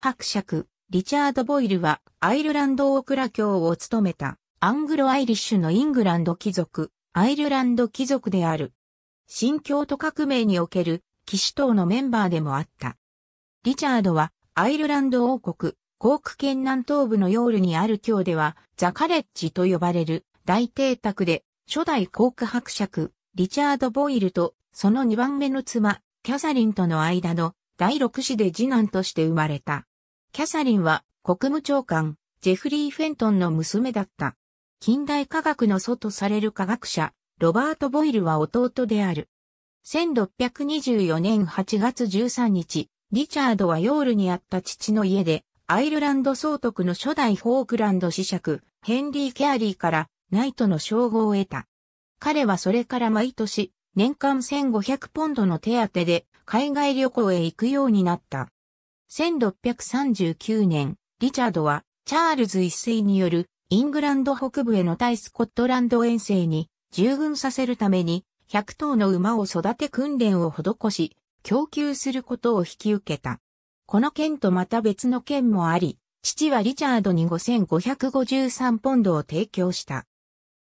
伯爵、リチャード・ボイルはアイルランドオークラ教を務めたアングロ・アイリッシュのイングランド貴族、アイルランド貴族である。新教徒革命における騎士党のメンバーでもあった。リチャードはアイルランド王国、コーク県南東部のヨールにある教ではザカレッジと呼ばれる大邸宅で初代コーク伯爵、リチャード・ボイルとその2番目の妻、キャサリンとの間の第6子で次男として生まれた。キャサリンは国務長官、ジェフリー・フェントンの娘だった。近代科学の祖とされる科学者、ロバート・ボイルは弟である。1624年8月13日、リチャードはヨールにあった父の家で、アイルランド総督の初代フォークランド子爵、ヘンリー・ケアリーからナイトの称号を得た。彼はそれから毎年、年間1500ポンドの手当で海外旅行へ行くようになった。1639年、リチャードは、チャールズ一世による、イングランド北部への対スコットランド遠征に、従軍させるために、100頭の馬を育て訓練を施し、供給することを引き受けた。この件とまた別の件もあり、父はリチャードに5553ポンドを提供した。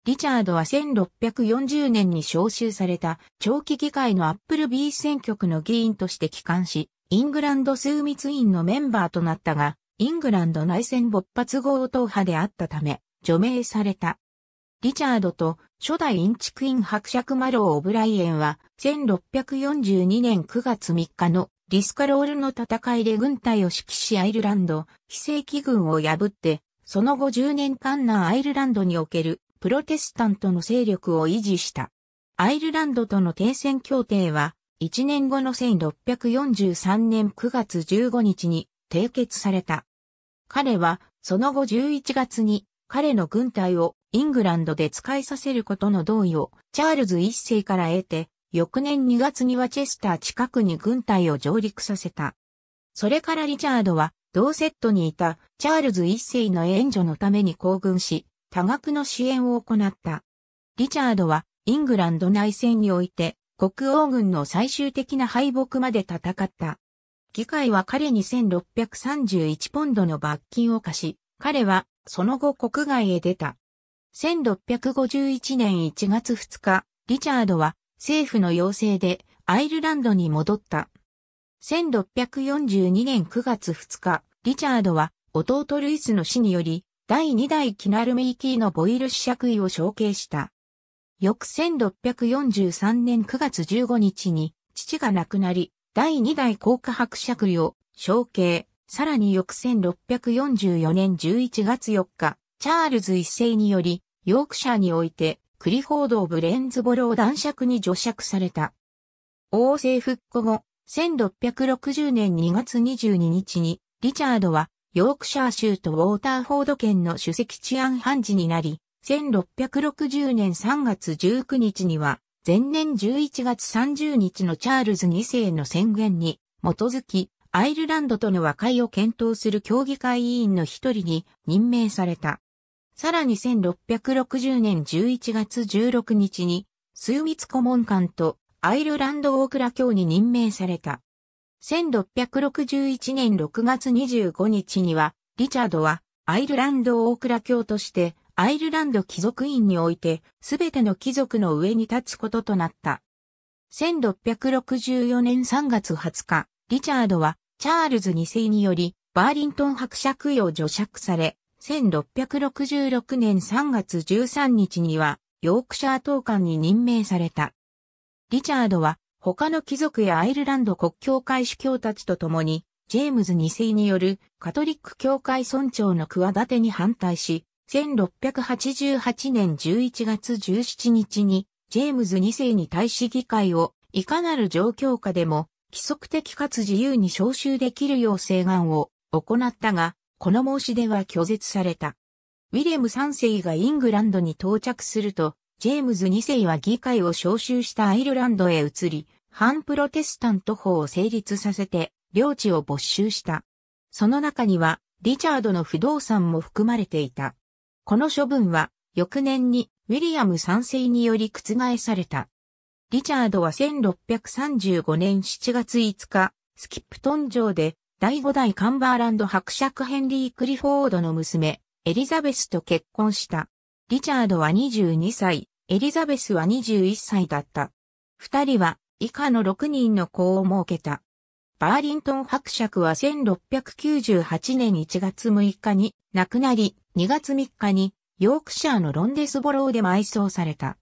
リチャードは1640年に召集された長期議会のアップルビー選挙区の議員として帰還し、イングランド枢密院のメンバーとなったが、イングランド内戦勃発後を党派であったため、除名された。リチャードと初代インチクイン伯爵マロー・オブライエンは、1642年9月3日のディスカロールの戦いで軍隊を指揮しアイルランド、非正規軍を破って、その後10年間なアイルランドにおけるプロテスタントの勢力を維持した。アイルランドとの停戦協定は1年後の1643年9月15日に締結された。彼は、その後11月に彼の軍隊をイングランドで使いさせることの同意をチャールズ一世から得て、翌年2月にはチェスター近くに軍隊を上陸させた。それからリチャードは、同セットにいたチャールズ一世の援助のために行軍し、多額の支援を行った。リチャードは、イングランド内戦において、国王軍の最終的な敗北まで戦った。議会は彼に1631ポンドの罰金を課し、彼はその後国外へ出た。1651年1月2日、リチャードは政府の要請でアイルランドに戻った。1642年9月2日、リチャードは弟ルイスの死により第2代キナルメイキーのボイル試爵位を承継した。翌1643年9月15日に、父が亡くなり、第2代高価伯爵領、承継、さらに翌1644年11月4日、チャールズ一世により、ヨークシャーにおいて、クリフォード・ブ・レンズボロー男爵に除爵された。王政復古後、1660年2月22日に、リチャードは、ヨークシャー州とウォーターフォード県の主席治安判事になり、1660年3月19日には、前年11月30日のチャールズ2世の宣言に基づき、アイルランドとの和解を検討する協議会委員の一人に任命された。さらに1660年11月16日に、数密顧問官とアイルランド大ラ卿に任命された。1661年6月25日には、リチャードはアイルランド大ラ卿としてアイルランド貴族院において、すべての貴族の上に立つこととなった。1664年3月20日、リチャードは、チャールズ2世により、バーリントン伯爵位を除爵され、1666年3月13日には、ヨークシャー党官に任命された。リチャードは、他の貴族やアイルランド国教会主教たちと共に、ジェームズ2世によるカトリック教会村長の企てに反対し、1688年11月17日に、ジェームズ2世に対し議会を、いかなる状況下でも、規則的かつ自由に招集できるよう請願を行ったが、この申し出は拒絶された。ウィリアム3世がイングランドに到着すると、ジェームズ2世は議会を招集したアイルランドへ移り、反プロテスタント法を成立させて、領地を没収した。その中には、リチャードの不動産も含まれていた。この処分は、翌年にウィリアム3世により覆された。リチャードは1635年7月5日、スキップトン城で第5代カンバーランド伯爵ヘンリー・クリフォードの娘、エリザベスと結婚した。リチャードは22歳、エリザベスは21歳だった。二人は以下の6人の子を設けた。バーリントン伯爵は1698年1月6日に亡くなり、2月3日にヨークシャーのロンデスボローで埋葬された。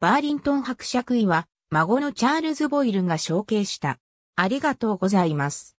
バーリントン伯爵位は孫のチャールズ・ボイルが承継した。ありがとうございます。